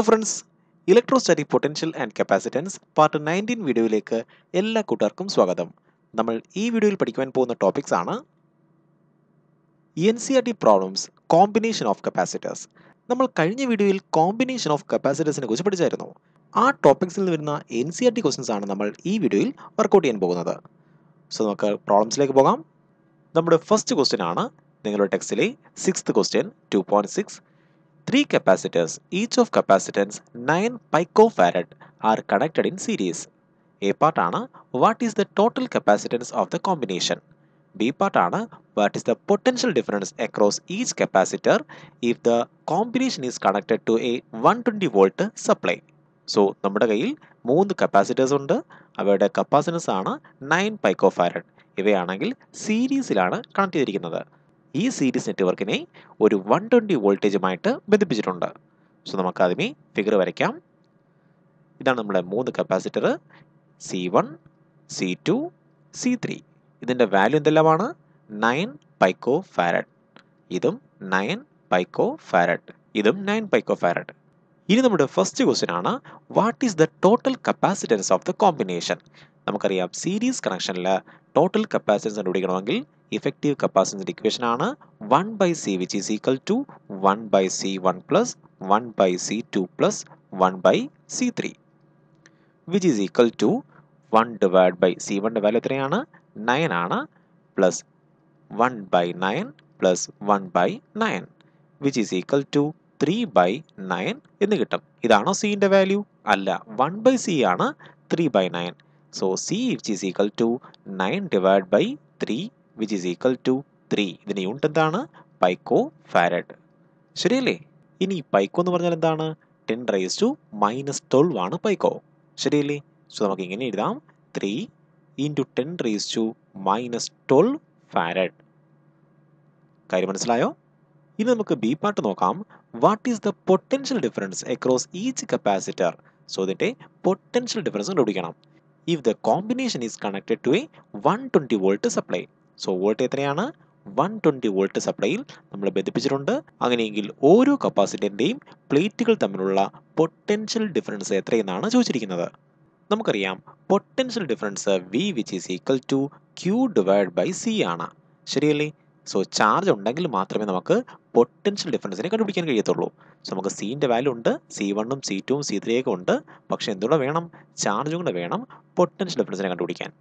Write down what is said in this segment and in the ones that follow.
Hello friends electrostatic potential and capacitance part nineteen വീഡിയോയിലേക്ക് എല്ലാ കൂട്ടുകാർക്കും സ്വാഗതം നമ്മൾ ഈ വീഡിയോയിൽ പഠിക്കുവാൻ പോകുന്ന ടോപ്പിക്സ് ആണ് N C R T problems combination of capacitors നമ്മൾ കഴിഞ്ഞ വീഡിയോയിൽ കോമ്പിനേഷൻ ഓഫ് കപ്പാസിറ്റേഴ്സിനെ കുറിച്ച് പഠിച്ചായിരുന്നു ആ ടോപ്പിക്സിൽ വരുന്ന N C R T questions ആണ് നമ്മൾ ഈ വീഡിയോയിൽ വർക്കൗട്ട് ചെയ്യാൻ പോകുന്നത് സോ നമുക്ക് പ്രോബ്ലംസിലേക്ക് പോകാം നമ്മുടെ ഫസ്റ്റ് ക്വസ്റ്റ്യൻ ആണ് നിങ്ങളുടെ ടെക്സ്റ്റിലെ six question two point six Three capacitors, each of capacitance 9 picofarad are connected in series. A part ana, what is the total capacitance of the combination. B part ana, what is the potential difference across each capacitor if the combination is connected to a 120 volt supply. So, നമ്മുടെ കയ്യിൽ മൂന്ന് capacitors ഉണ്ട് അവയുടെ capacitance ആണ് 9 picofarad. Farad ഇവയാണെങ്കിൽ സീരീസിലാണ് connect ചെയ്തിരിക്കുന്നത് ഈ സീരീസ് നെറ്റ്വർക്കിനെ ഒരു വൺ ട്വൻറ്റി വോൾട്ടേജുമായിട്ട് ബന്ധിപ്പിച്ചിട്ടുണ്ട് സോ നമുക്ക് ആദ്യമേ ഫിഗർ വരയ്ക്കാം ഇതാണ് നമ്മുടെ മൂന്ന് capacitor C one C two C three ഇതിൻ്റെ വാല്യൂ എന്തെല്ലാമാണ് നയൻ പൈക്കോ ഫാരഡ് ഇതും നയൻ പൈക്കോ ഫാരഡ് ഇതും നയൻ പൈക്കോ ഫാരഡ് ഇനി നമ്മുടെ ഫസ്റ്റ് ക്വസ്റ്റ്യൻ ആണ് what is the total capacitance of the combination നമുക്കറിയാം സീരീസ് കണക്ഷനിൽ ടോട്ടൽ കപ്പാസിറ്റൻസ് കണ്ടുപിടിക്കണമെങ്കിൽ ഇഫക്റ്റീവ് കപ്പാസിറ്റി ഇക്വേഷൻ ആണ് one by C which is equal to one by C one plus one by C two plus one by C three which is equal to one divide by C വണ്ണിൻ്റെ value എത്രയാണ് nine ആണ് plus one by nine plus one by nine which is equal to three by nine എന്ന് കിട്ടും ഇതാണോ സിന്റെ value അല്ല one by C ആണ് three by nine so C which is equal to nine divide by three which is equal to three ഇതിൻ്റെ unit എന്താണ് picofarad ശരിയല്ലേ ഇനി പൈക്കോ എന്ന് പറഞ്ഞാൽ എന്താണ് ten rice to minus twelve ആണ് പൈക്കോ ശരിയല്ലേ സോ നമുക്ക് ഇങ്ങനെ എഴുതാം three into ten rice to minus twelve farad കാര്യം മനസ്സിലായോ ഇനി നമുക്ക് ബി പാർട്ട് നോക്കാം what is the potential difference across each capacitor so ഇതിൻ്റെ പൊട്ടൻഷ്യൽ ഡിഫറൻസ് കണ്ടുപിടിക്കണം if the combination is connected to a one twenty volt supply so volt എത്രയാണ് one twenty volt സപ്ലൈയിൽ നമ്മൾ ബന്ധിപ്പിച്ചിട്ടുണ്ട് അങ്ങനെയെങ്കിൽ ഓരോ കപ്പാസിറ്ററിൻ്റെയും പ്ലേറ്റുകൾ തമ്മിലുള്ള പൊട്ടൻഷ്യൽ ഡിഫറൻസ് എത്രയെന്നാണ് ചോദിച്ചിരിക്കുന്നത് നമുക്കറിയാം potential difference V which is equal to Q divide by C ആണ് ശരിയല്ലേ സോ ചാർജ് ഉണ്ടെങ്കിൽ മാത്രമേ നമുക്ക് പൊട്ടൻഷ്യൽ ഡിഫറൻസിനെ കണ്ടുപിടിക്കാൻ കഴിയത്തുള്ളൂ സോ നമുക്ക് സീൻ്റെ വാല്യൂ ഉണ്ട് സി വണ്ണും സി ടുവും സി ത്രീ ഒക്കെ ഉണ്ട് പക്ഷേ എന്തുകൂടെ വേണം ചാർജും കൂടെ വേണം പൊട്ടൻഷ്യൽ ഡിഫറൻസിനെ കണ്ടുപിടിക്കാൻ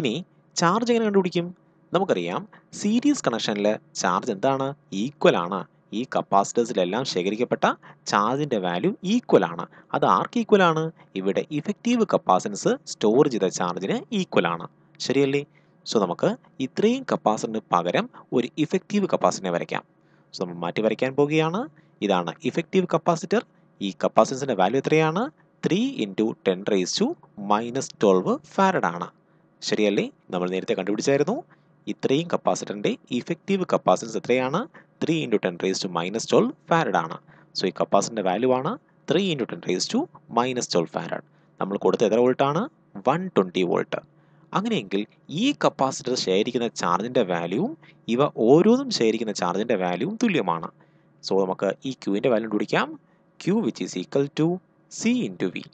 ഇനി ചാർജ് എങ്ങനെ കണ്ടുപിടിക്കും നമുക്കറിയാം സീരീസ് കണക്ഷനിലെ ചാർജ് എന്താണ് ഈക്വൽ ആണ് ഈ കപ്പാസിറ്റേഴ്സിലെല്ലാം ശേഖരിക്കപ്പെട്ട ചാർജിൻ്റെ വാല്യൂ ഈക്വൽ ആണ് അത് ആർക്ക് ഈക്വൽ ആണ് ഇവിടെ ഇഫക്റ്റീവ് കപ്പാസിറ്റൻസ് സ്റ്റോർ ചെയ്ത ചാർജിന് ഈക്വൽ ആണ് ശരിയല്ലേ സോ നമുക്ക് ഇത്രയും കപ്പാസിറ്ററിന് പകരം ഒരു ഇഫക്റ്റീവ് കപ്പാസിറ്ററിനെ വരയ്ക്കാം സോ നമ്മൾ മാറ്റി വരയ്ക്കാൻ പോവുകയാണ് ഇതാണ് ഇഫക്റ്റീവ് കപ്പാസിറ്റർ ഈ കപ്പാസിറ്റൻസിൻ്റെ വാല്യൂ എത്രയാണ് three into ten raise to minus twelve farad ആണ് ശരിയല്ലേ നമ്മൾ നേരത്തെ കണ്ടുപിടിച്ചായിരുന്നു ഇത്രയും കപ്പാസിറ്ററിൻ്റെ ഇഫക്റ്റീവ് കപ്പാസിറ്റൻസ് എത്രയാണ് three into ten raise to minus twelve farad ആണ് സോ ഈ കപ്പാസിറ്ററിൻ്റെ വാല്യൂ ആണ് three into ten raise to minus twelve farad നമ്മൾ കൊടുത്ത എത്ര വോൾട്ടാണ് വൺ ട്വൻറ്റി വോൾട്ട് അങ്ങനെയെങ്കിൽ ഈ കപ്പാസിറ്റർ ശേഖരിക്കുന്ന ചാർജിൻ്റെ വാല്യൂവും ഇവ ഓരോന്നും ശേഖരിക്കുന്ന ചാർജിൻ്റെ വാല്യൂവും തുല്യമാണ് സോ നമുക്ക് ഈ ക്യൂവിൻ്റെ വാല്യൂ പിടിക്കാം Q which is equal to C into V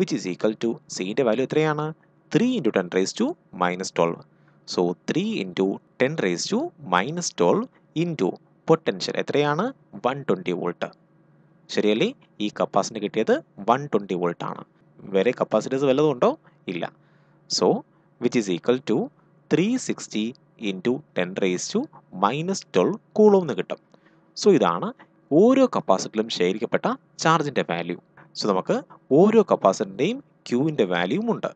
which is equal to സിൻ്റെ വാല്യൂ എത്രയാണ് three into ten raise to minus twelve so three into ten raise to minus twelve into potential എത്രയാണ് one twenty volt ശരിയല്ലേ ഈ capacity കിട്ടിയത് one twenty volt ആണ് വേറെ capacities വല്ലതും ഉണ്ടോ ഇല്ല so which is equal to three sixty into ten raise to minus twelve കൂളും എന്ന് കിട്ടും സോ ഇതാണ് ഓരോ കപ്പാസിറ്ററിലും ശേഖരിക്കപ്പെട്ട ചാർജിൻ്റെ വാല്യൂ സോ നമുക്ക് ഓരോ കപ്പാസിറ്ററിൻ്റെയും ക്യൂവിൻ്റെ വാല്യൂവും ഉണ്ട്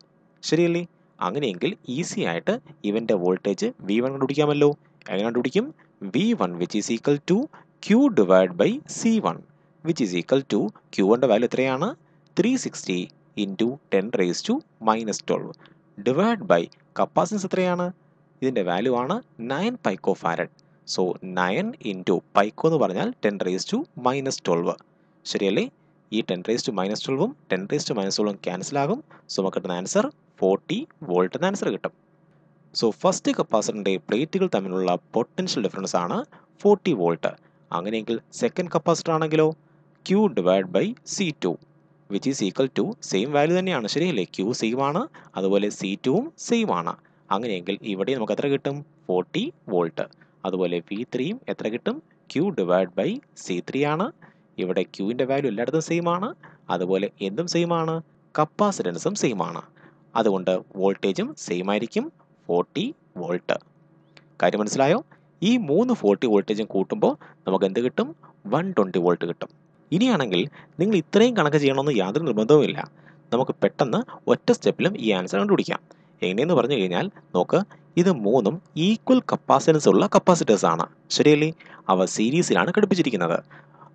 ശരിയല്ലേ അങ്ങനെയെങ്കിൽ ഈസി ആയിട്ട് ഇവൻ്റെ വോൾട്ടേജ് വി വൺ കണ്ടുപിടിക്കാമല്ലോ എങ്ങനെ കണ്ടുപിടിക്കും V one which is equal to Q divide by C one which is equal to വണ്ടെ വാല്യൂ എത്രയാണ് three sixty into ten raise to minus twelve divide by capacitance എത്രയാണ് ഇതിൻ്റെ value ആണ് nine പൈക്കോ farad so nine into pico എന്ന് പറഞ്ഞാൽ ten raise to minus twelve ശരിയല്ലേ ഈ ten raise to minus ട്വൽവും ടെൻ റേസ് ടു മൈനസ് ട്വൽവും cancel ആകും സോ നമുക്ക് കിട്ടുന്ന ആൻസർ ഫോർട്ടി വോൾട്ട് എന്ന് ആൻസർ കിട്ടും സോ ഫസ്റ്റ് കപ്പാസിറ്ററിൻ്റെ പ്ലേറ്റുകൾ തമ്മിലുള്ള പൊട്ടൻഷ്യൽ ഡിഫറൻസ് ആണ് ഫോർട്ടി വോൾട്ട് അങ്ങനെയെങ്കിൽ സെക്കൻഡ് കപ്പാസിറ്റർ ആണെങ്കിലോ Q divide by C two which is equal to same value തന്നെയാണ് ശരിയല്ലേ ക്യൂ സെയിം ആണ് അതുപോലെ സി ടുവും സെയിം ആണ് അങ്ങനെയെങ്കിൽ ഇവിടെ നമുക്ക് എത്ര കിട്ടും ഫോർട്ടി വോൾട്ട് അതുപോലെ വി ത്രീയും എത്ര കിട്ടും Q divide by C three ആണ് ഇവിടെ ക്യൂവിൻ്റെ വാല്യൂ എല്ലായിടത്തും സെയിം ആണ് അതുപോലെ എന്തും സെയിം ആണ് കപ്പാസിറ്റൻസും സെയിം ആണ് അതുകൊണ്ട് വോൾട്ടേജും സെയിം ആയിരിക്കും ഫോർട്ടി വോൾട്ട് കാര്യം മനസ്സിലായോ ഈ മൂന്ന് ഫോർട്ടി വോൾട്ടേജും കൂട്ടുമ്പോൾ നമുക്ക് എന്ത് കിട്ടും വൺ ട്വൻറ്റി വോൾട്ട് കിട്ടും ഇനിയാണെങ്കിൽ നിങ്ങൾ ഇത്രയും കണക്ക് ചെയ്യണമെന്ന് യാതൊരു നിർബന്ധവുമില്ല നമുക്ക് പെട്ടെന്ന് ഒറ്റ സ്റ്റെപ്പിലും ഈ ആൻസർ കണ്ടുപിടിക്കാം എങ്ങനെയെന്ന് പറഞ്ഞു കഴിഞ്ഞാൽ നോക്ക് ഇത് മൂന്നും ഈക്വൽ കപ്പാസിറ്റൻസ് ഉള്ള കപ്പാസിറ്റേഴ്സ് ആണ് ശരിയല്ലേ അവ സീരീസിലാണ് ഘടിപ്പിച്ചിരിക്കുന്നത്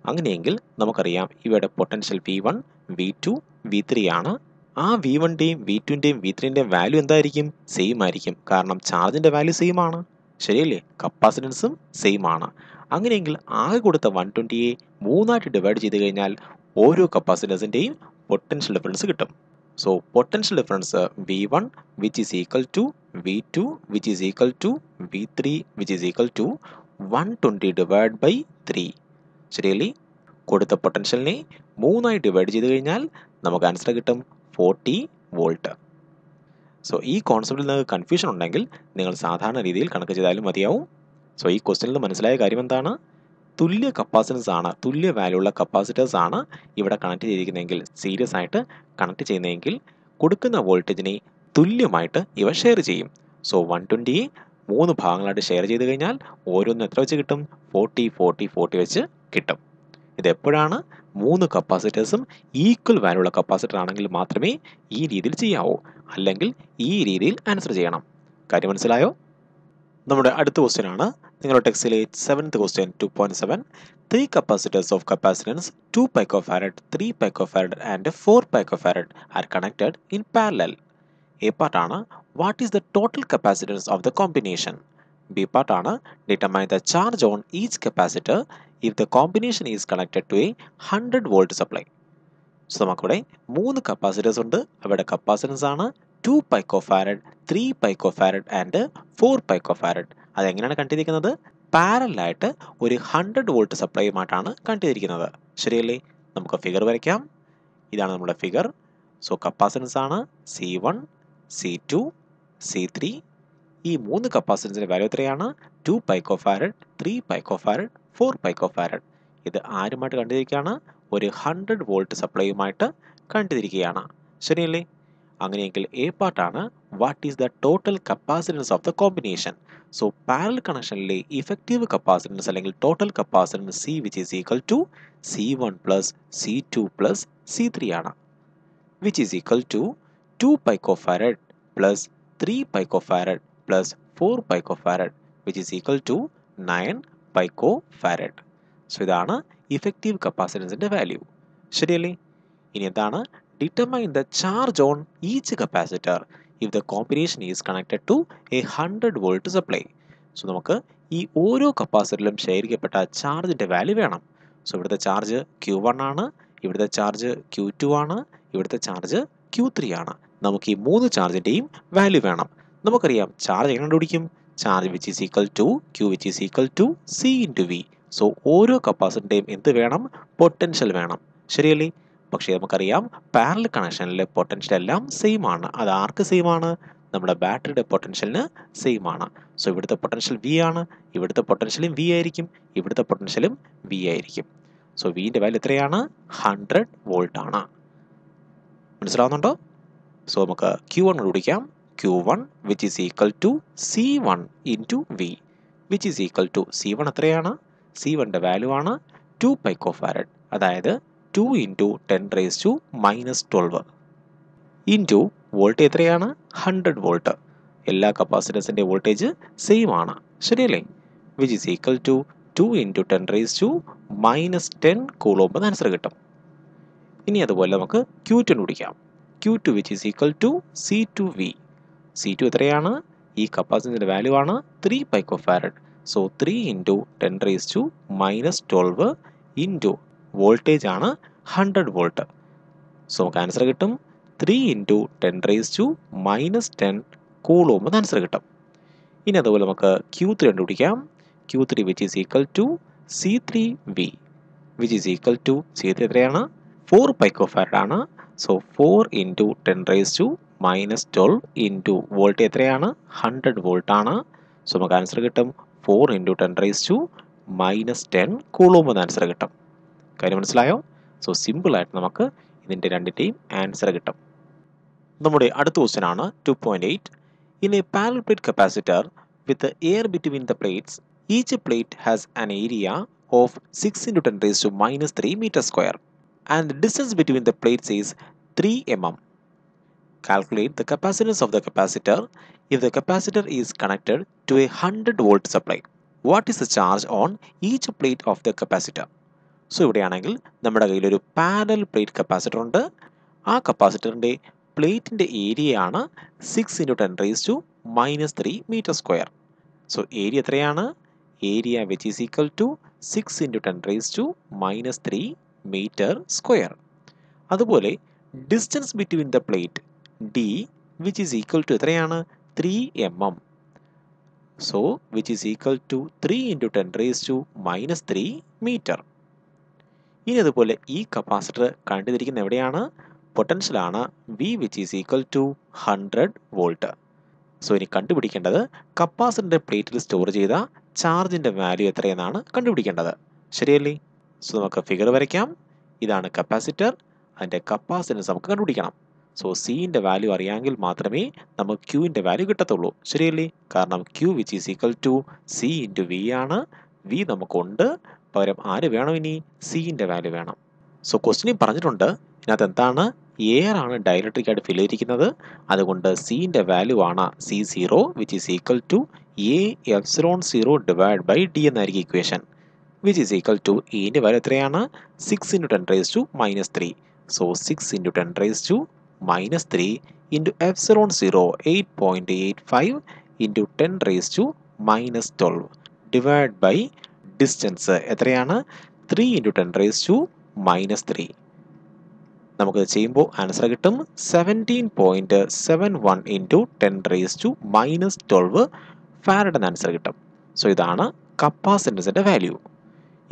അങ്ങനെയെങ്കിൽ നമുക്കറിയാം ഇവയുടെ potential V one V two V three ആണ് ആ വി വണ്ടിയും വി ടുവിൻ്റെയും വി ത്രീൻ്റെയും വാല്യൂ എന്തായിരിക്കും സെയിം ആയിരിക്കും കാരണം ചാർജിൻ്റെ വാല്യൂ സെയിം ആണ് ശരിയല്ലേ കപ്പാസിറ്റൻസും സെയിം ആണ് അങ്ങനെയെങ്കിൽ ആകെ കൊടുത്ത വൺ ട്വൻറ്റിയെ മൂന്നായിട്ട് ഡിവൈഡ് ചെയ്ത് കഴിഞ്ഞാൽ ഓരോ കപ്പാസിറ്റൻസിൻ്റെയും പൊട്ടൻഷ്യൽ ഡിഫറൻസ് കിട്ടും so potential difference V one which is equal to V two which is equal to V three which is equal to one twenty divide by three ശരിയല്ലേ കൊടുത്ത പൊട്ടൻഷ്യലിനെ മൂന്നായി ഡിവൈഡ് ചെയ്ത് കഴിഞ്ഞാൽ നമുക്ക് ആൻസർ കിട്ടും ഫോർട്ടി വോൾട്ട് സോ ഈ കോൺസെപ്റ്റിൽ നിങ്ങൾക്ക് confusion ഉണ്ടെങ്കിൽ നിങ്ങൾ സാധാരണ രീതിയിൽ കണക്ക് ചെയ്താലും മതിയാവും സോ ഈ ക്വസ്റ്റ്യനിൽ നിന്ന് മനസ്സിലായ കാര്യം എന്താണ് തുല്യ കപ്പാസിറ്റൻസ് ആണ് തുല്യ വാല്യൂ ഉള്ള കപ്പാസിറ്റേഴ്സ് ആണ് ഇവിടെ കണക്ട് ചെയ്തിരിക്കുന്നതെങ്കിൽ സീരിയസ് ആയിട്ട് കണക്ട് ചെയ്യുന്നതെങ്കിൽ കൊടുക്കുന്ന വോൾട്ടേജിനെ തുല്യമായിട്ട് ഇവ ഷെയർ ചെയ്യും സോ വൺ ട്വൻറ്റിയെ മൂന്ന് ഭാഗങ്ങളായിട്ട് ഷെയർ ചെയ്ത് കഴിഞ്ഞാൽ ഓരോന്നും എത്ര വെച്ച് കിട്ടും ഫോർട്ടി ഫോർട്ടി ഫോർട്ടി വെച്ച് കിട്ടും ഇതെപ്പോഴാണ് മൂന്ന് കപ്പാസിറ്റേഴ്സും ഈക്വൽ വാല്യുള്ള കപ്പാസിറ്റർ ആണെങ്കിൽ മാത്രമേ ഈ രീതിയിൽ ചെയ്യാവൂ അല്ലെങ്കിൽ ഈ രീതിയിൽ ആൻസർ ചെയ്യണം കാര്യം മനസ്സിലായോ നമ്മുടെ അടുത്ത ക്വസ്റ്റ്യൻ ആണ് നിങ്ങളുടെ ടെക്സ്റ്റിലെ seventh question two point seven three capacitors of capacitance two pico of farad three pico of farad and four pico of farad are connected in parallel A പാർട്ടാണ് what is the total capacitance of the combination B പാർട്ടാണ് determine the charge on each capacitor if the combination is connected to a 100 volt supply. So നമുക്കിവിടെ മൂന്ന് capacitors ഉണ്ട് അവയുടെ capacitance ആണ് two pico farad three pico farad and four pico farad അതെങ്ങനെയാണ് കണ്ടിരിക്കുന്നത് പാരലായിട്ട് ഒരു ഹൺഡ്രഡ് വോൾട്ട് സപ്ലൈയുമായിട്ടാണ് കണ്ടിരിക്കുന്നത് ശരിയല്ലേ നമുക്ക് ഫിഗർ വരയ്ക്കാം ഇതാണ് നമ്മുടെ ഫിഗർ സോ കപ്പാസിറ്റൻസ് ആണ് C one C two C three ഈ മൂന്ന് കപ്പാസിറ്റൻസിൻ്റെ വാല്യൂ എത്രയാണ് two pico farad three pico farad four pico farad ഇത് ആരുമായിട്ട് കണ്ടിരിക്കുകയാണ് ഒരു ഹൺഡ്രഡ് വോൾട്ട് സപ്ലൈയുമായിട്ട് കണ്ടിരിക്കുകയാണ് ശരിയല്ലേ അങ്ങനെയെങ്കിൽ എ പാർട്ടാണ് what is the total capacitance of the combination so parallel കണക്ഷനിലെ ഇഫക്റ്റീവ് കപ്പാസിറ്റൻസ് അല്ലെങ്കിൽ total capacitance C which is equal to C one plus C two plus C three ആണ് which is equal to two pico farad plus three pico farad plus four pico farad which is equal to nine പൈക്കോ farad so ഇതാണ് effective കപ്പാസിറ്റൻസിൻ്റെ value ശരിയല്ലേ ഇനി എന്താണ് determine the charge on each capacitor if the combination is connected to a hundred volt supply so നമുക്ക് ഈ ഓരോ കപ്പാസിറ്ററിലും ശേഖരിക്കപ്പെട്ട ചാർജിൻ്റെ വാല്യൂ വേണം സോ ഇവിടുത്തെ ചാർജ് ക്യൂ വൺ ആണ് ഇവിടുത്തെ ചാർജ് ക്യൂ ടു ആണ് ഇവിടുത്തെ ചാർജ് ക്യൂ ത്രീ ആണ് നമുക്ക് ഈ മൂന്ന് ചാർജിൻ്റെയും വാല്യൂ വേണം നമുക്കറിയാം ചാർജ് എങ്ങനെ കണ്ടുപിടിക്കും charge which is equal to q which is equal to c into v so ഓരോ കപ്പാസിറ്ററിൻ്റെയും എന്ത് വേണം പൊട്ടൻഷ്യൽ വേണം ശരിയല്ലേ പക്ഷേ നമുക്കറിയാം പാരൽ കണക്ഷനിലെ പൊട്ടൻഷ്യൽ എല്ലാം സെയിം ആണ് അത് ആർക്ക് സെയിം ആണ് നമ്മുടെ ബാറ്ററിയുടെ പൊട്ടൻഷ്യലിന് സെയിം ആണ് സോ ഇവിടുത്തെ പൊട്ടൻഷ്യൽ വി ആണ് ഇവിടുത്തെ പൊട്ടൻഷ്യലും വി ആയിരിക്കും ഇവിടുത്തെ പൊട്ടൻഷ്യലും വി ആയിരിക്കും സോ വിൻ്റെ വാല്യൂ എത്രയാണ് ഹൺഡ്രഡ് വോൾട്ട് ആണ് മനസ്സിലാവുന്നുണ്ടോ സോ നമുക്ക് ക്യു വൺ കണ്ടുപിടിക്കാം Q1 which is equal to C1 into V which is equal to C1 എത്രയാണ് ന്റെ വാല്യൂ ആണ് 2 പൈക്കോ ഫാരഡ് അതായത് 2 into ten raise to minus twelve into volt എത്രയാണ് ഹൺഡ്രഡ് വോൾട്ട് എല്ലാ കപ്പാസിറ്റൻസിൻ്റെ വോൾട്ടേജ് സെയിം ആണ് ശരിയല്ലേ which is equal to two into ten raise to minus ten coulomb answer കിട്ടും ഇനി അതുപോലെ നമുക്ക് ക്യൂ ടെൻ പിടിക്കാം Q two which is equal to C two V C two എത്രയാണ് ഈ കപ്പാസിറ്റൻസിൻ്റെ വാല്യൂ ആണ് three pico farad so three into ten raise to minus twelve into voltage ആണ് ഹൺഡ്രഡ് വോൾട്ട് സോ നമുക്ക് ആൻസർ കിട്ടും three into ten raise to minus ten coulomb എന്ന് answer കിട്ടും ഇനി അതുപോലെ നമുക്ക് ക്യൂ ത്രീ കണ്ടുപിടിക്കാം Q three which is equal to C three V which is equal to C three എത്രയാണ് ഫോർ പൈക്കോ ഫാരഡ് ആണ് so four into ten raise to minus twelve into volt എത്രയാണ് hundred വോൾട്ടാണ് so നമുക്ക് answer കിട്ടും four into ten rice to minus ten കൂളുമ്പോൾ answer കിട്ടും കാര്യം മനസ്സിലായോ സോ സിമ്പിളായിട്ട് നമുക്ക് ഇതിൻ്റെ രണ്ടിൻ്റെയും ആൻസർ കിട്ടും നമ്മുടെ അടുത്ത ക്വസ്റ്റൻ ആണ് two point eight in a parallel plate capacitor with air between the plates each plate has an area of six into ten raise to minus three metre square and distance between the plates is three M M Calculate the capacitance of the capacitor if the capacitor is connected to a 100 volt supply. What is the charge on each plate of the capacitor so ഇവിടെയാണെങ്കിൽ നമ്മുടെ കയ്യിലൊരു parallel plate capacitor ഉണ്ട് ആ കപ്പാസിറ്ററിൻ്റെ പ്ലേറ്റിൻ്റെ ഏരിയയാണ് six into ten raise to minus three metre square so area എത്രയാണ് area which is equal to six into ten raise to minus three metre square അതുപോലെ distance between the plate D which is equal to എത്രയാണ് three M M so which is equal to three into ten raise to minus three metre ഇനി അതുപോലെ ഈ capacitor കണ്ടിരിക്കുന്ന എവിടെയാണ് പൊട്ടൻഷ്യലാണ് V which is equal to hundred volt so ഇനി കണ്ടുപിടിക്കേണ്ടത് കപ്പാസിറ്ററിൻ്റെ പ്ലേറ്റിൽ സ്റ്റോർ ചെയ്ത ചാർജിൻ്റെ വാല്യൂ എത്രയെന്നാണ് കണ്ടുപിടിക്കേണ്ടത് ശരിയല്ലേ സോ നമുക്ക് ഫിഗർ വരയ്ക്കാം ഇതാണ് കപ്പാസിറ്റർ അതിൻ്റെ കപ്പാസിറ്റൻസ് നമുക്ക് കണ്ടുപിടിക്കണം സോ സിൻ്റെ വാല്യൂ അറിയാമെങ്കിൽ മാത്രമേ നമുക്ക് ക്യൂവിൻ്റെ വാല്യൂ കിട്ടത്തുള്ളൂ ശരിയല്ലേ കാരണം Q which is equal to C into V ആണ് വി നമുക്കുണ്ട് പകരം ആര് വേണം ഇനി സിൻ്റെ വാല്യൂ വേണം സോ ക്വസ്റ്റിനിൽ പറഞ്ഞിട്ടുണ്ട് ഇതിനകത്ത് എന്താണ് എയർ ആണ് ഡയലക്ട്രിക്കായിട്ട് ഫില്ല് ചെയ്തിരിക്കുന്നത് അതുകൊണ്ട് സിൻ്റെ വാല്യൂ ആണ് C zero which is equal to A epsilon zero divide by D എന്നായിരിക്കും equation which is equal to എൻ്റെ വാല്യൂ എത്രയാണ് six into ten raise to minus three so six into ten raise to minus three into minus zero eight point eight five into ten raise to minus twelve divide by distance എത്രയാണ് three into ten raise to minus three നമുക്കത് ചെയ്യുമ്പോൾ answer കിട്ടും seventeen point seven one into ten raise to minus twelve ഫാരഡൻ answer കിട്ടും so ഇതാണ് കപ്പാസിറ്റൻസിൻ്റെ value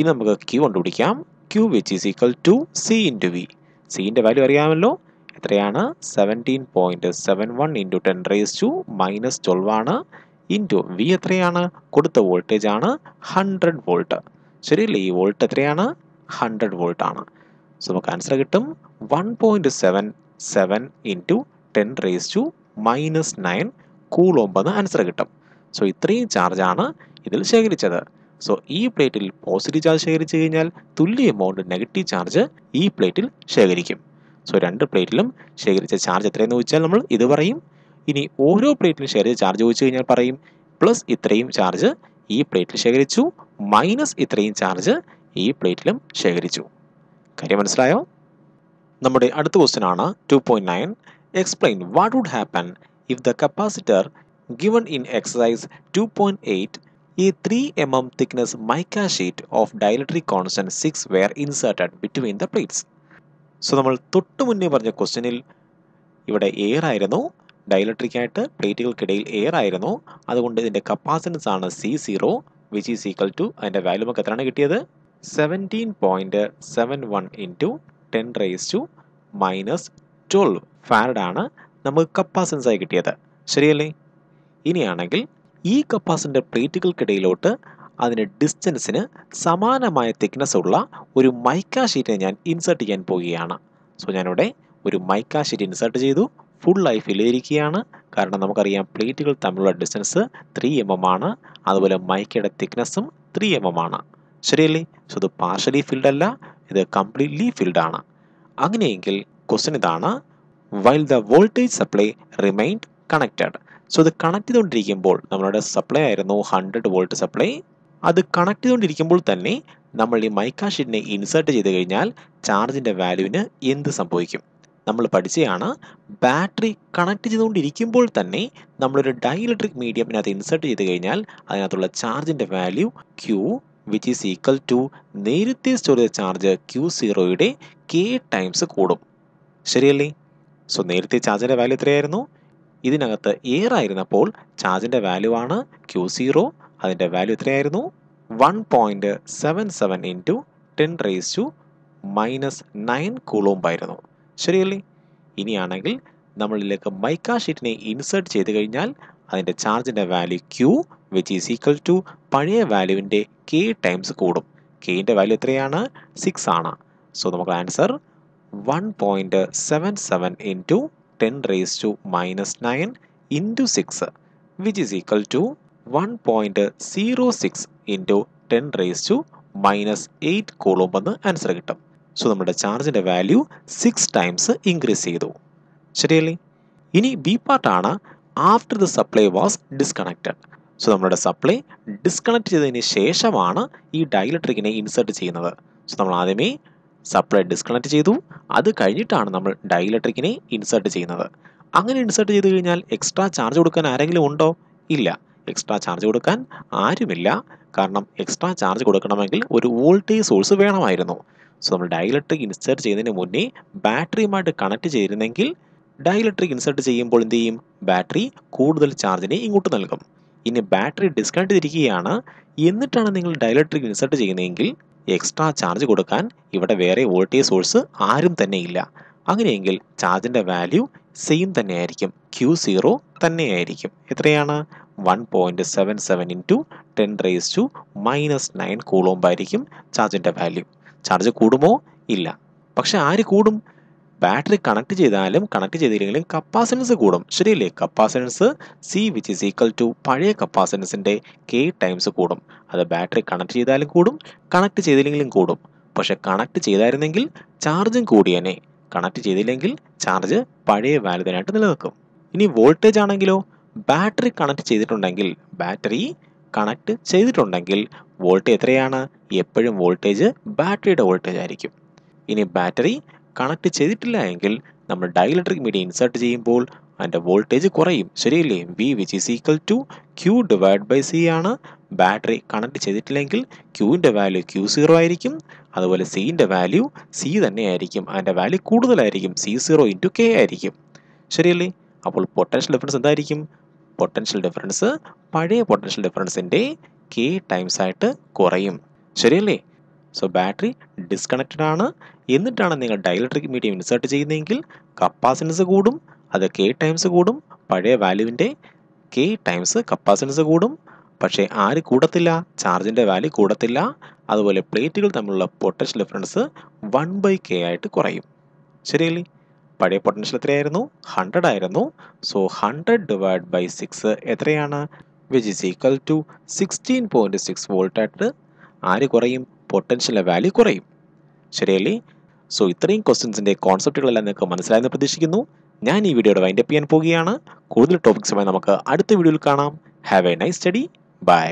ഇനി നമുക്ക് ക്യൂ കണ്ടുപിടിക്കാം Q which is equal to C into V സീൻ്റെ വാല്യൂ അറിയാമല്ലോ എത്രയാണ് seventeen point seven one into ten raise to minus twelve ആണ് ഇൻറ്റു വി എത്രയാണ് കൊടുത്ത വോൾട്ടേജ് ആണ് ഹൺഡ്രഡ് വോൾട്ട് ശരിയല്ലേ ഈ വോൾട്ട് എത്രയാണ് ഹൺഡ്രഡ് വോൾട്ട് ആണ് സോ നമുക്ക് ആൻസർ കിട്ടും one point seven seven into ten raise to minus nine കൂളോമ്പെന്ന് ആൻസർ കിട്ടും സോ ഇത്രയും ചാർജാണ് ഇതിൽ ശേഖരിച്ചത് സോ ഈ പ്ലേറ്റിൽ പോസിറ്റീവ് ചാർജ് ശേഖരിച്ചു കഴിഞ്ഞാൽ തുല്യ എമൗണ്ട് നെഗറ്റീവ് ചാർജ് ഈ പ്ലേറ്റിൽ ശേഖരിക്കും സോ രണ്ട് പ്ലേറ്റിലും ശേഖരിച്ച ചാർജ് എത്രയെന്ന് ചോദിച്ചാൽ നമ്മൾ ഇത് പറയും ഇനി ഓരോ പ്ലേറ്റിലും ശേഖരിച്ച ചാർജ് ചോദിച്ചു കഴിഞ്ഞാൽ പറയും പ്ലസ് ഇത്രയും ചാർജ് ഈ പ്ലേറ്റിൽ ശേഖരിച്ചു മൈനസ് ഇത്രയും ചാർജ് ഈ പ്ലേറ്റിലും ശേഖരിച്ചു കാര്യം മനസ്സിലായോ നമ്മുടെ അടുത്ത ക്വസ്റ്റ്യൻ ആണ് two point nine explain what would happen if the capacitor given in exercise two point eight A three M M thickness mica sheet of dielectric constant six were inserted between the plates so നമ്മൾ തൊട്ടു മുന്നേ പറഞ്ഞ ക്വസ്റ്റ്യനിൽ ഇവിടെ air ആയിരുന്നു ഡയലക്ട്രിക്കായിട്ട് പ്ലേറ്റുകൾക്കിടയിൽ air ആയിരുന്നു അതുകൊണ്ട് ഇതിൻ്റെ കപ്പാസിറ്റൻസ് ആണ് C zero which is equal to അതിൻ്റെ വാല്യൂ നമുക്ക് എത്രയാണ് കിട്ടിയത് seventeen point seven one into ten raise to minus twelve ഫാരഡാണ് നമുക്ക് കപ്പാസിറ്റൻസായി കിട്ടിയത് ശരിയല്ലേ ഇനിയാണെങ്കിൽ ഈ കപ്പാസിൻ്റെ പ്ലേറ്റുകൾക്കിടയിലോട്ട് അതിന് ഡിസ്റ്റൻസിന് സമാനമായ തിക്നെസ് ഉള്ള ഒരു മൈക്ക ഷീറ്റിനെ ഞാൻ ഇൻസേർട്ട് ചെയ്യാൻ പോവുകയാണ് സോ ഞാനിവിടെ ഒരു മൈക്ക ഷീറ്റ് ഇൻസേർട്ട് ചെയ്തു ഫുൾ ആയി ഫിൽ ചെയ്തിരിക്കുകയാണ് കാരണം നമുക്കറിയാം പ്ലേറ്റുകൾ തമ്മിലുള്ള ഡിസ്റ്റൻസ് ത്രീ എം എം ആണ് അതുപോലെ മൈക്കയുടെ തിക്നെസ്സും ത്രീ എം എം ആണ് ശരിയല്ലേ സോ ഇത് പാർഷ്യലി ഫിൽഡ് അല്ല ഇത് കംപ്ലീറ്റ്ലി ഫിൽഡ് ആണ് അങ്ങനെയെങ്കിൽ ക്വസ്റ്റൻ ഇതാണ് while the voltage supply remained connected so ഇത് കണക്ട് ചെയ്തുകൊണ്ടിരിക്കുമ്പോൾ നമ്മളുടെ സപ്ലൈ ആയിരുന്നു ഹൺഡ്രഡ് വോൾട്ട് സപ്ലൈ അത് കണക്ട് ചെയ്തുകൊണ്ടിരിക്കുമ്പോൾ തന്നെ നമ്മൾ ഈ മൈക്കാ ഷീറ്റിനെ ഇൻസേർട്ട് ചെയ്ത് കഴിഞ്ഞാൽ ചാർജിൻ്റെ വാല്യൂവിന് എന്ത് സംഭവിക്കും നമ്മൾ പഠിച്ചതാണ് ബാറ്ററി കണക്ട് ചെയ്തുകൊണ്ടിരിക്കുമ്പോൾ തന്നെ നമ്മളൊരു ഡൈ ഇലക്ട്രിക് മീഡിയത്തിനകത്ത് ഇൻസേർട്ട് ചെയ്ത് കഴിഞ്ഞാൽ അതിനകത്തുള്ള ചാർജിൻ്റെ value Q which is equal to നേരത്തെ സ്റ്റോർ ചെയ്ത ചാർജ് ക്യൂ സീറോയുടെ കെ ടൈംസ് കൂടും ശരിയല്ലേ സോ നേരത്തെ ചാർജിൻ്റെ വാല്യൂ എത്രയായിരുന്നു ഇതിനകത്ത് എയർ ആയിരുന്നപ്പോൾ ചാർജിൻ്റെ വാല്യൂ ആണ് ക്യു സീറോ അതിൻ്റെ വാല്യൂ എത്രയായിരുന്നു one point seven seven into ten raise to minus nine കൂളോമ്പായിരുന്നു ശരിയല്ലേ ഇനിയാണെങ്കിൽ നമ്മളിലേക്ക് മൈക്ക ഷീറ്റിനെ ഇൻസേർട്ട് ചെയ്ത് കഴിഞ്ഞാൽ അതിൻ്റെ ചാർജിൻ്റെ value Q which is equal to പഴയ വാല്യൂവിൻ്റെ കെ ടൈംസ് കൂടും കെയിൻ്റെ വാല്യൂ എത്രയാണ് സിക്സ് ആണ് സോ നമുക്ക് answer one point seven seven into ten raise to minus nine into six which into equal to one equal zero six into ten raise to minus eight coulomb എന്ന് answer കിട്ടും so നമ്മുടെ ചാർജിൻ്റെ value six times increase ചെയ്തു ശരിയല്ലേ ഇനി B പാർട്ടാണ് after the supply was disconnected so നമ്മുടെ supply disconnect ചെയ്തതിന് ശേഷമാണ് ഈ ഡയലക്ട്രിക്കിനെ ഇൻസേർട്ട് ചെയ്യുന്നത് സോ നമ്മൾ ആദ്യമേ സപ്ലൈ ഡിസ്കണക്ട് ചെയ്തു അത് കഴിഞ്ഞിട്ടാണ് നമ്മൾ ഡയലക്ട്രിക്കിനെ ഇൻസേർട്ട് ചെയ്യുന്നത് അങ്ങനെ ഇൻസേർട്ട് ചെയ്ത് കഴിഞ്ഞാൽ എക്സ്ട്രാ ചാർജ് കൊടുക്കാൻ ആരെങ്കിലും ഉണ്ടോ ഇല്ല എക്സ്ട്രാ ചാർജ് കൊടുക്കാൻ ആരുമില്ല കാരണം എക്സ്ട്രാ ചാർജ് കൊടുക്കണമെങ്കിൽ ഒരു വോൾട്ടേജ് സോഴ്സ് വേണമായിരുന്നു സോ നമ്മൾ ഡയലക്ട്രിക് ഇൻസേർട്ട് ചെയ്യുന്നതിന് മുന്നേ ബാറ്ററിയുമായിട്ട് കണക്ട് ചെയ്തിരുന്നെങ്കിൽ ഡയലക്ട്രിക് ഇൻസേർട്ട് ചെയ്യുമ്പോൾ എന്ത് ചെയ്യും ബാറ്ററി കൂടുതൽ ചാർജിനെ ഇങ്ങോട്ട് നൽകും ഇനി ബാറ്ററി ഡിസ്കണക്ട് ചെയ്തിരിക്കുകയാണ് എന്നിട്ടാണ് നിങ്ങൾ ഡയലക്ട്രിക് ഇൻസേർട്ട് ചെയ്യുന്നതെങ്കിൽ എക്സ്ട്രാ ചാർജ് കൊടുക്കാൻ ഇവിടെ വേറെ വോൾട്ടേജ് സോഴ്സ് ആരും തന്നെ ഇല്ല അങ്ങനെയെങ്കിൽ ചാർജിൻ്റെ വാല്യൂ സെയിം തന്നെയായിരിക്കും ക്യൂ സീറോ തന്നെയായിരിക്കും എത്രയാണ് one point seven seven into ten raise to minus nine കൂളോമ്പായിരിക്കും ചാർജിൻ്റെ വാല്യൂ ചാർജ് കൂടുമോ ഇല്ല പക്ഷെ ആര് കൂടും ബാറ്ററി കണക്ട് ചെയ്താലും കണക്ട് ചെയ്തില്ലെങ്കിലും കപ്പാസിറ്റൻസ് കൂടും ശരിയല്ലേ capacitance C which is equal to പഴയ കപ്പാസിറ്റൻസിൻ്റെ കെ ടൈംസ് കൂടും അത് ബാറ്ററി കണക്ട് ചെയ്താലും കൂടും കണക്ട് ചെയ്തില്ലെങ്കിലും കൂടും പക്ഷെ കണക്ട് ചെയ്തായിരുന്നെങ്കിൽ ചാർജും കൂടിയനെ കണക്ട് ചെയ്തില്ലെങ്കിൽ ചാർജ് പഴയ വാല്യൂ നിലനിൽക്കും ഇനി വോൾട്ടേജ് ആണെങ്കിലോ ബാറ്ററി കണക്ട് ചെയ്തിട്ടുണ്ടെങ്കിൽ ബാറ്ററി കണക്ട് ചെയ്തിട്ടുണ്ടെങ്കിൽ വോൾട്ടേജ് എത്രയാണ് എപ്പോഴും വോൾട്ടേജ് ബാറ്ററിയുടെ വോൾട്ടേജ് ആയിരിക്കും ഇനി ബാറ്ററി കണക്ട് ചെയ്തിട്ടില്ല എങ്കിൽ നമ്മൾ ഡയലക്ട്രിക് മീഡിയ ഇൻസേർട്ട് ചെയ്യുമ്പോൾ അതിൻ്റെ വോൾട്ടേജ് കുറയും ശരിയല്ലേ V which is equal to Q divide by C ആണ് ബാറ്ററി കണക്ട് ചെയ്തിട്ടില്ലെങ്കിൽ ക്യൂവിൻ്റെ വാല്യൂ ക്യൂ സീറോ ആയിരിക്കും അതുപോലെ സീൻ്റെ വാല്യൂ സി തന്നെയായിരിക്കും അതിൻ്റെ വാല്യൂ കൂടുതലായിരിക്കും സി സീറോ ഇൻറ്റു കെ ആയിരിക്കും ശരിയല്ലേ അപ്പോൾ പൊട്ടൻഷ്യൽ ഡിഫറൻസ് എന്തായിരിക്കും പൊട്ടൻഷ്യൽ ഡിഫറൻസ് പഴയ പൊട്ടൻഷ്യൽ ഡിഫറൻസിൻ്റെ കെ ടൈംസ് ആയിട്ട് കുറയും ശരിയല്ലേ സോ ബാറ്ററി ഡിസ്കണക്റ്റഡ് ആണ് എന്നിട്ടാണ് നിങ്ങൾ ഡയലക്ട്രിക് മീഡിയം ഇൻസേർട്ട് ചെയ്യുന്നതെങ്കിൽ കപ്പാസിറ്റൻസ് കൂടും അത് കെ ടൈംസ് കൂടും പഴയ വാല്യൂവിൻ്റെ കെ ടൈംസ് കപ്പാസിറ്റൻസ് കൂടും പക്ഷേ ആര് കൂടത്തില്ല ചാർജിൻ്റെ വാല്യൂ കൂടത്തില്ല അതുപോലെ പ്ലേറ്റുകൾ തമ്മിലുള്ള potential difference one by K ആയിട്ട് കുറയും ശരിയല്ലേ പഴയ പൊട്ടൻഷ്യൽ എത്രയായിരുന്നു ഹൺഡ്രഡ് ആയിരുന്നു so hundred divide by six എത്രയാണ് which is equal to sixteen point six വോൾട്ടായിട്ട് ആര് കുറയും പൊട്ടൻഷ്യലിലെ വാല്യൂ കുറയും ശരിയല്ലേ സോ ഇത്രയും ക്വസ്റ്റ്യൻസിൻ്റെ കോൺസെപ്റ്റുകളെല്ലാം നിങ്ങൾക്ക് മനസ്സിലായെന്ന് പ്രതീക്ഷിക്കുന്നു ഞാൻ ഈ വീഡിയോയുടെ വൈൻഡപ്പ് ചെയ്യാൻ പോവുകയാണ് കൂടുതൽ ടോപ്പിക്സുമായി നമുക്ക് അടുത്ത വീഡിയോയിൽ കാണാം have a nice study by